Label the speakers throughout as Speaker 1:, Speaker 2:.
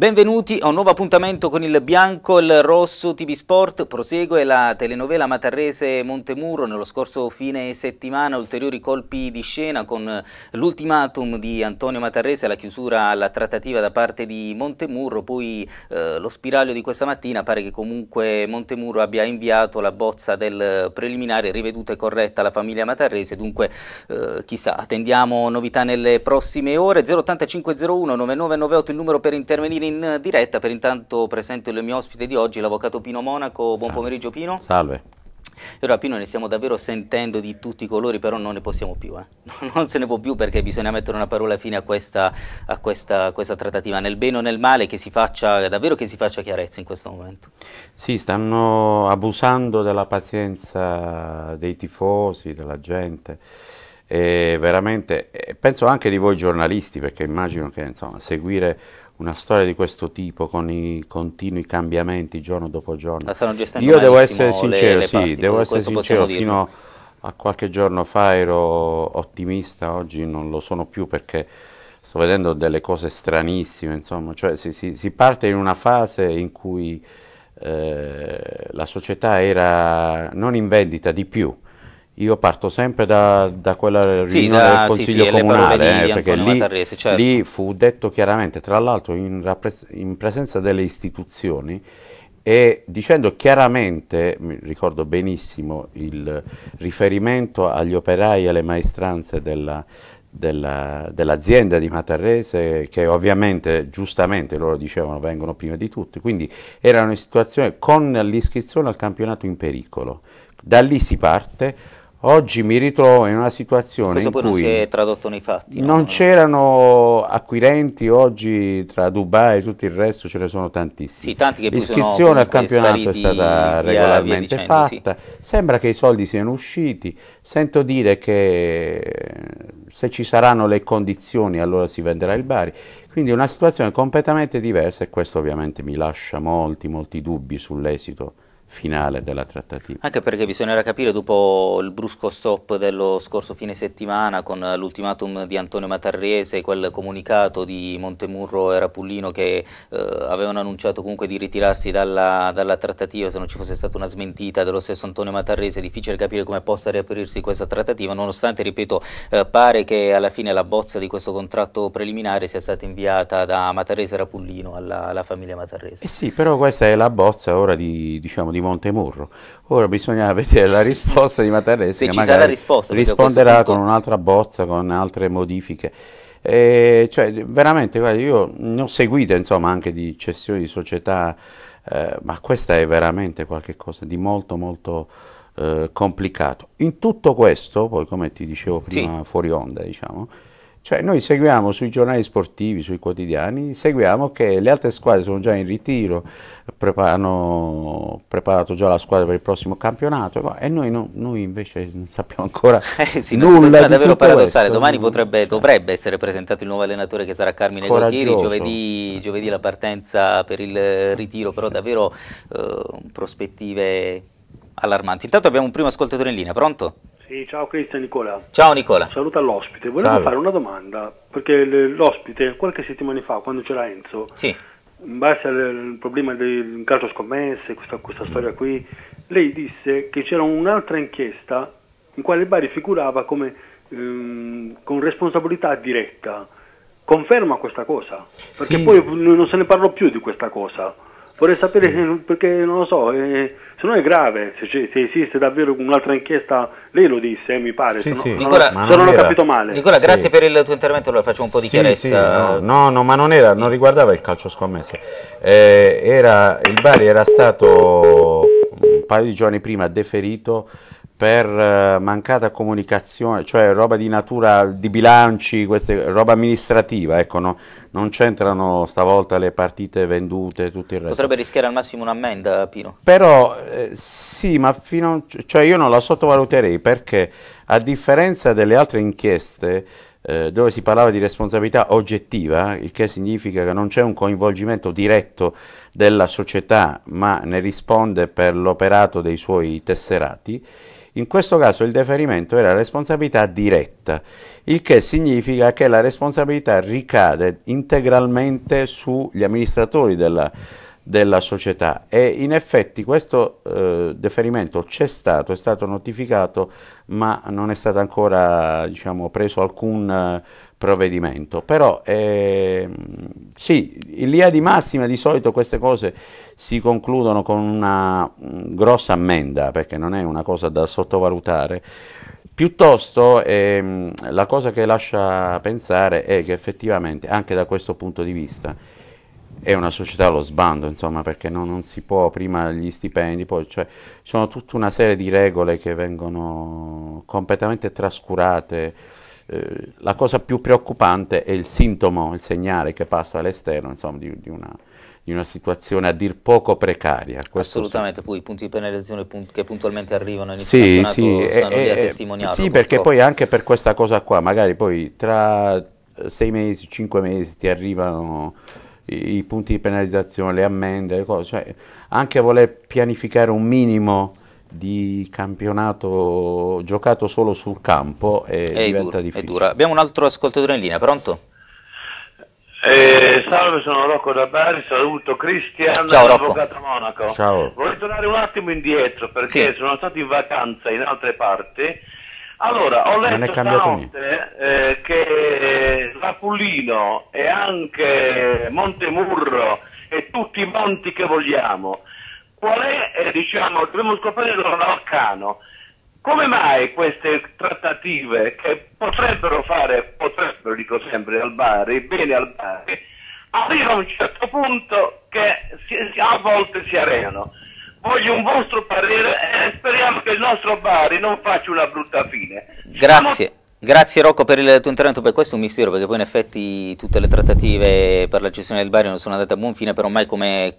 Speaker 1: Benvenuti a un nuovo appuntamento con il bianco e il rosso TV Sport. Prosegue la telenovela matarrese Montemuro. Nello scorso fine settimana ulteriori colpi di scena con l'ultimatum di Antonio Matarrese, la chiusura alla trattativa da parte di Montemuro. Poi eh, lo spiraglio di questa mattina pare che comunque Montemuro abbia inviato la bozza del preliminare riveduta e corretta alla famiglia matarrese. Dunque eh, chissà, attendiamo novità nelle prossime ore. 08501 9998 il numero per intervenire in in diretta, per intanto presento il mio ospite di oggi, l'avvocato Pino Monaco. Buon Salve. pomeriggio Pino. Salve. Allora Pino ne stiamo davvero sentendo di tutti i colori, però non ne possiamo più, eh. non se ne può più perché bisogna mettere una parola fine a questa, a, questa, a questa, trattativa, nel bene o nel male, che si faccia, davvero che si faccia chiarezza in questo momento.
Speaker 2: Sì, stanno abusando della pazienza dei tifosi, della gente e veramente, penso anche di voi giornalisti, perché immagino che insomma, seguire una storia di questo tipo con i continui cambiamenti giorno dopo giorno. Io devo essere sincero, le, le sì, devo essere sincero, fino a qualche giorno fa ero ottimista, oggi non lo sono più perché sto vedendo delle cose stranissime, insomma, cioè si, si, si parte in una fase in cui eh, la società era non in vendita di più, io parto sempre da, da quella riunione sì, da, del Consiglio sì, sì, Comunale, eh, perché lì, Matarresi, certo. lì, fu detto chiaramente, tra l'altro in, in, presenza delle istituzioni, e dicendo chiaramente, ricordo benissimo, il riferimento agli operai e alle maestranze della, dell'azienda dell di Matarrese che ovviamente giustamente loro dicevano vengono prima di tutti quindi era una situazione con l'iscrizione al campionato in pericolo da lì si parte Oggi mi ritrovo in una situazione Questo in cui non si è tradotto
Speaker 1: nei fatti. Non
Speaker 2: c'erano acquirenti, oggi tra Dubai e tutto il resto ce ne sono tantissimi. Sì, tanti che L'iscrizione al campionato è stata regolarmente via dicendo, fatta, sì. sembra che i soldi siano usciti, sento dire che eh, se ci saranno le condizioni allora si venderà il Bari, quindi è una situazione completamente diversa e questo ovviamente mi lascia molti, molti dubbi sull'esito finale della trattativa.
Speaker 1: Anche perché bisognerà capire dopo il brusco stop dello scorso fine settimana con l'ultimatum di Antonio Matarrese, quel comunicato di Montemurro e Rapullino che eh, avevano annunciato comunque di ritirarsi dalla, dalla, trattativa se non ci fosse stata una smentita dello stesso Antonio Matarrese, è difficile capire come possa riaprirsi questa trattativa, nonostante, ripeto, eh, pare che alla fine la bozza di questo contratto preliminare sia stata inviata da Matarrese e Rapullino alla, alla famiglia Matarrese.
Speaker 2: Eh sì, però questa è la bozza ora di, diciamo, di di Montemurro. Ora bisogna vedere la risposta di Mattarella, ci sarà risposta, risponderà punto... con un'altra bozza, con altre modifiche. E cioè, veramente, guarda, io ne ho seguite insomma, anche di cessioni di società, eh, ma questa è veramente qualcosa di molto, molto eh, complicato. In tutto questo, poi come ti dicevo prima, sì. fuori onda, diciamo, cioè noi seguiamo sui giornali sportivi, sui quotidiani, seguiamo che le altre squadre sono già in ritiro, hanno preparato già la squadra per il prossimo campionato e noi, no, noi invece non sappiamo ancora eh sì, nulla di davvero paradossale, questo. domani
Speaker 1: potrebbe, dovrebbe essere presentato il nuovo allenatore che sarà Carmine Gocchieri, giovedì, giovedì, la partenza per il ritiro, però davvero eh, prospettive allarmanti. Intanto abbiamo un primo ascoltatore in linea, pronto? Sì, ciao Cristian Nicola. Ciao Nicola. Saluta l'ospite. Volevo Salve. fare una domanda, perché l'ospite qualche settimana fa, quando c'era Enzo, sì. in base al problema del caso scommesse, questa, questa storia qui, lei disse che c'era un'altra inchiesta in quale Bari figurava come, ehm, con responsabilità diretta. Conferma questa cosa? Perché sì. poi non se ne parlò più di questa cosa vorrei sapere perché non lo so, eh, se non è grave, se, se, esiste davvero un'altra inchiesta, lei lo disse, eh, mi pare, sì, se, sì. Nicola, non, se non, ho capito male. Nicola, sì. grazie per il tuo intervento, allora faccio un po' di chiarezza. No,
Speaker 2: no, no, ma non, era, non riguardava il calcio scommesse, eh, era, il Bari era stato un paio di giorni prima deferito per eh, mancata comunicazione, cioè roba di natura di bilanci, queste, roba amministrativa, ecco, no? non c'entrano stavolta le partite vendute e tutto il resto.
Speaker 1: Potrebbe rischiare al massimo un'ammenda, Pino.
Speaker 2: Però eh, sì, ma fino a, cioè io non la sottovaluterei perché a differenza delle altre inchieste eh, dove si parlava di responsabilità oggettiva, il che significa che non c'è un coinvolgimento diretto della società, ma ne risponde per l'operato dei suoi tesserati, in questo caso il deferimento era responsabilità diretta, il che significa che la responsabilità ricade integralmente sugli amministratori della, della società e in effetti questo eh, deferimento c'è stato, è stato notificato ma non è stato ancora diciamo, preso alcun... Eh, provvedimento. Però eh, sì, in linea di massima di solito queste cose si concludono con una mm, grossa ammenda, perché non è una cosa da sottovalutare. Piuttosto eh, la cosa che lascia pensare è che effettivamente anche da questo punto di vista è una società allo sbando, insomma, perché no, non si può prima gli stipendi, poi cioè, sono tutta una serie di regole che vengono completamente trascurate eh, la cosa più preoccupante è il sintomo, il segnale che passa all'esterno, insomma, di, di una di una situazione a dir poco precaria. Assolutamente,
Speaker 1: sì. poi i punti di penalizzazione punt che puntualmente arrivano in sì, sì, stanno eh, lì a eh, eh, testimoniare. Sì, perché poi
Speaker 2: anche per questa cosa qua, magari poi tra sei mesi, cinque mesi ti arrivano i, i punti di penalizzazione, le ammende, le cose, cioè anche voler pianificare un minimo di campionato giocato solo sul campo è, è diventa dura, difficile. È dura.
Speaker 1: Abbiamo un altro ascoltatore in linea, pronto? Eh,
Speaker 2: salve, sono Rocco da Bari, saluto Cristian, Ciao, Rocco. avvocato Monaco. Ciao. Vorrei tornare un attimo indietro perché sì. sono stato in vacanza in altre parti.
Speaker 1: Allora, ho letto stanotte
Speaker 2: eh, che Rapullino e anche Montemurro e tutti i monti che vogliamo qual è eh, diciamo, dobbiamo scoprire l'arcano. Come mai queste trattative che potrebbero fare, potrebbero, dico sempre, al Bari, bene al Bari, arrivano a un certo punto che si, a volte si arenano. Voglio un vostro parere e speriamo che il nostro Bari non faccia una brutta fine. Grazie.
Speaker 1: Siamo... Grazie Rocco per il tuo intervento, per questo è un mistero perché poi in effetti tutte le trattative per la gestione del Bari non sono andate a buon fine, però mai come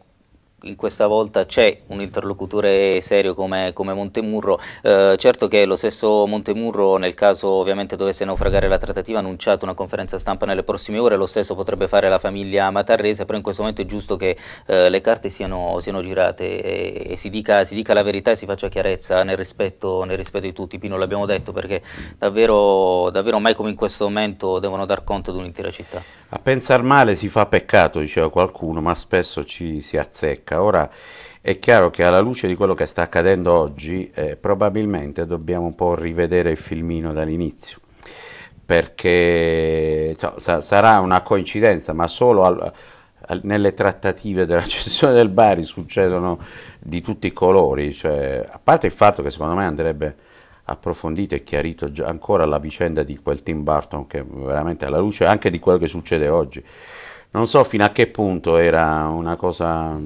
Speaker 1: in questa volta c'è un interlocutore serio come, come Montemurro, eh, certo che lo stesso Montemurro nel caso ovviamente dovesse naufragare la trattativa ha annunciato una conferenza stampa nelle prossime ore, lo stesso potrebbe fare la famiglia Matarrese, però in questo momento è giusto che eh, le carte siano, siano girate e, e si, dica, si, dica, la verità e si faccia chiarezza nel rispetto, nel rispetto di tutti, Pino l'abbiamo detto perché davvero, davvero mai come in questo momento devono dar conto di un'intera città.
Speaker 2: A pensare male si fa peccato, diceva qualcuno, ma spesso ci si azzecca. Ora è chiaro che alla luce di quello che sta accadendo oggi, eh, probabilmente dobbiamo un po' rivedere il filmino dall'inizio, perché cioè, sa- sarà una coincidenza, ma solo al- al- nelle trattative della cessione del Bari succedono di tutti i colori, cioè, a parte il fatto che secondo me andrebbe approfondito e chiarito ancora la vicenda di quel Tim Burton che veramente alla luce anche di quello che succede oggi. Non so fino a che punto era una cosa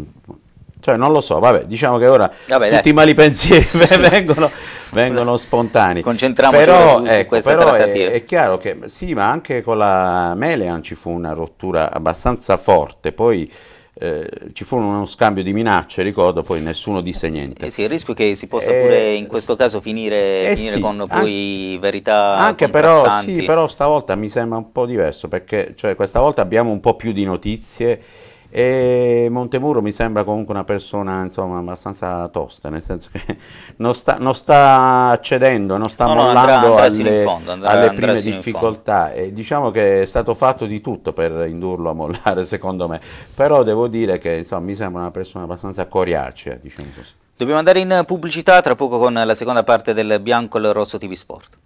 Speaker 2: cioè non lo so, vabbè, diciamo che ora vabbè, tutti dai. i mali pensieri vengono, vengono, spontanei. Concentriamoci però, su, ecco, su però è, è, chiaro che sì, ma anche con la Melean ci fu una rottura abbastanza forte, poi eh, ci fu uno scambio di minacce, ricordo, poi nessuno disse niente.
Speaker 1: Eh sì, il rischio è che si possa pure eh, in questo caso finire, eh finire sì, con poi anche, verità Anche però, sì, però
Speaker 2: stavolta mi sembra un po' diverso, perché cioè, questa volta abbiamo un po' più di notizie, e Montemuro mi sembra comunque una persona insomma, abbastanza tosta, nel senso che non sta, non sta cedendo, non sta no, mollando no, andrà, andrà alle, fondo, andrà, alle prime difficoltà. E diciamo che è stato fatto di tutto per indurlo a mollare, secondo me. Però devo dire che insomma, mi sembra una persona abbastanza coriacea, diciamo così.
Speaker 1: Dobbiamo andare in pubblicità tra poco con la seconda parte del Bianco e il Rosso TV Sport.